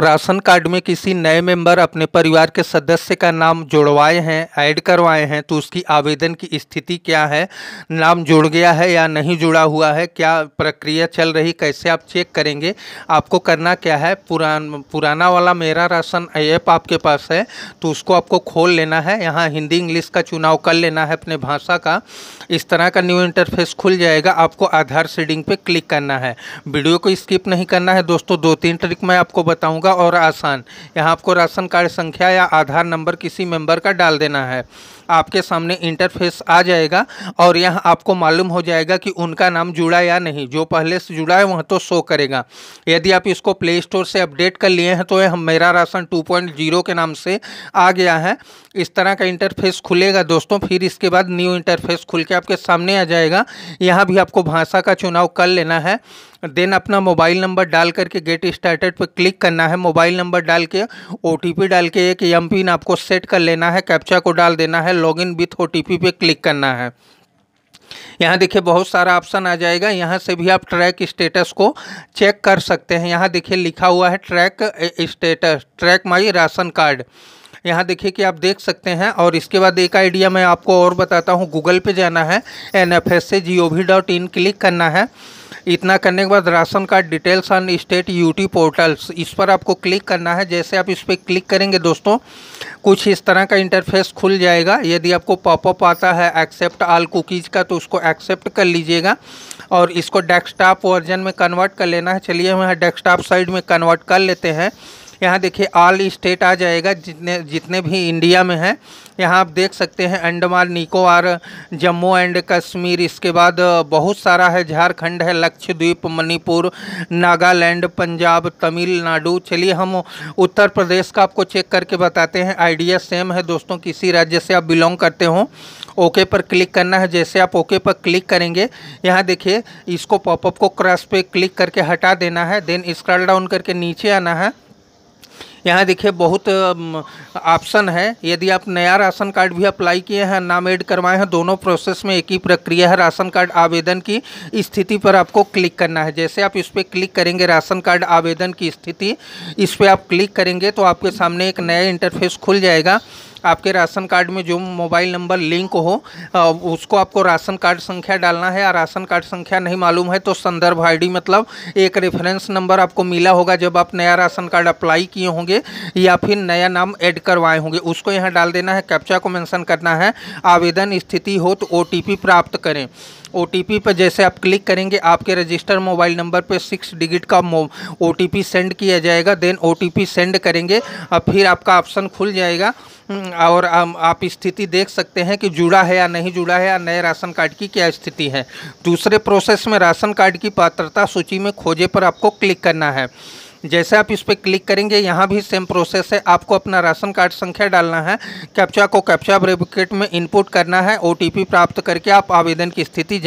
ration card में किसी नए मेंबर अपने परिवार के सदस्य का नाम जोड़वाए हैं ऐड करवाए हैं तो उसकी आवेदन की स्थिति क्या है नाम जुड़ गया है या नहीं जुड़ा हुआ है क्या प्रक्रिया चल रही कैसे आप चेक करेंगे आपको करना क्या है पुरान पुराना वाला मेरा राशन ऐप आपके पास है तो उसको आपको खोल लेना है यहाँ हिंदी इंग्लिश का चुनाव कर लेना है अपने भाषा का इस तरह का न्यू इंटरफेस खुल जाएगा आपको आधार सीडिंग पर क्लिक करना है वीडियो को स्किप नहीं करना है दोस्तों दो तीन ट्रिक मैं आपको बताऊँगा होगा और आसान यहाँ आपको राशन कार्ड संख्या या आधार नंबर किसी मेंबर का डाल देना है आपके सामने इंटरफेस आ जाएगा और यहाँ आपको मालूम हो जाएगा कि उनका नाम जुड़ा या नहीं जो पहले से जुड़ा है वह तो शो करेगा यदि आप इसको प्ले स्टोर से अपडेट कर लिए हैं तो यह मेरा राशन 2.0 के नाम से आ गया है इस तरह का इंटरफेस खुलेगा दोस्तों फिर इसके बाद न्यू इंटरफेस खुल के आपके सामने आ जाएगा यहाँ भी आपको भाषा का चुनाव कर लेना है देन अपना मोबाइल नंबर डाल करके गेट स्टार्टेड पर क्लिक करना है मोबाइल नंबर डाल के ओ डाल के एक एम पिन आपको सेट कर लेना है कैप्चा को डाल देना है लॉगिन विथ ओ पे क्लिक करना है यहाँ देखिए बहुत सारा ऑप्शन आ जाएगा यहाँ से भी आप ट्रैक स्टेटस को चेक कर सकते हैं यहाँ देखिए लिखा हुआ है track status track my ration card यहाँ देखिए कि आप देख सकते हैं और इसके बाद एक आइडिया मैं आपको और बताता हूँ गूगल पे जाना है एन एफ एस से G O V dot in click करना है इतना करने के बाद ration card details on state UT portals इस पर आपको क्लिक करना है जैसे आप इस पर क्लिक करेंगे दोस्तों कुछ इस तरह का इंटरफेस खुल जाएगा यदि आपको पॉपअप आता है एक्सेप्ट आल कुकीज़ का तो उसको एक्सेप्ट कर लीजिएगा और इसको डेस्कटॉप वर्जन में कन्वर्ट कर लेना है चलिए हम यहाँ डेस्कटॉप साइड में कन्वर्ट कर लेते हैं यहाँ देखिए ऑल स्टेट आ जाएगा जितने जितने भी इंडिया में हैं यहाँ आप देख सकते हैं अंडमान निकोबार जम्मू एंड कश्मीर इसके बाद बहुत सारा है झारखंड है लक्षद्वीप मणिपुर नागालैंड पंजाब तमिलनाडु चलिए हम उत्तर प्रदेश का आपको चेक करके बताते हैं आइडिया सेम है दोस्तों किसी राज्य से आप बिलोंग करते हो ओके पर क्लिक करना है जैसे आप ओके पर क्लिक करेंगे यहाँ देखिए इसको पॉपअप को क्रॉस पे क्लिक करके हटा देना है देन स्क्रॉल डाउन करके नीचे आना है यहाँ देखिए बहुत ऑप्शन है यदि आप नया राशन कार्ड भी अप्लाई किए हैं नाम एड करवाए हैं दोनों प्रोसेस में एक ही प्रक्रिया है राशन कार्ड आवेदन की स्थिति पर आपको क्लिक करना है जैसे आप इस पर क्लिक करेंगे राशन कार्ड आवेदन की स्थिति इस पर आप क्लिक करेंगे तो आपके सामने एक नया इंटरफेस खुल जाएगा आपके राशन कार्ड में जो मोबाइल नंबर लिंक हो उसको आपको राशन कार्ड संख्या डालना है या राशन कार्ड संख्या नहीं मालूम है तो संदर्भ आईडी मतलब एक रेफरेंस नंबर आपको मिला होगा जब आप नया राशन कार्ड अप्लाई किए होंगे या फिर नया नाम ऐड करवाए होंगे उसको यहाँ डाल देना है कैप्चा को मैंसन करना है आवेदन स्थिति हो तो ओ प्राप्त करें ओ पर जैसे आप क्लिक करेंगे आपके रजिस्टर मोबाइल नंबर पर सिक्स डिजिट का ओ सेंड किया जाएगा देन ओ सेंड करेंगे अब फिर आपका ऑप्शन खुल जाएगा हम्म, और आप स्थिति देख सकते हैं कि जुड़ा है या नहीं जुड़ा है या नए राशन कार्ड की क्या स्थिति है दूसरे प्रोसेस में राशन कार्ड की पात्रता सूची में खोजे पर आपको क्लिक करना है जैसे आप इस पर क्लिक करेंगे यहाँ भी सेम प्रोसेस है आपको अपना राशन कार्ड संख्या डालना है कैप्चा को कैप्चा ब्रेबकेट में इनपुट करना है ओ प्राप्त करके आप आवेदन की स्थिति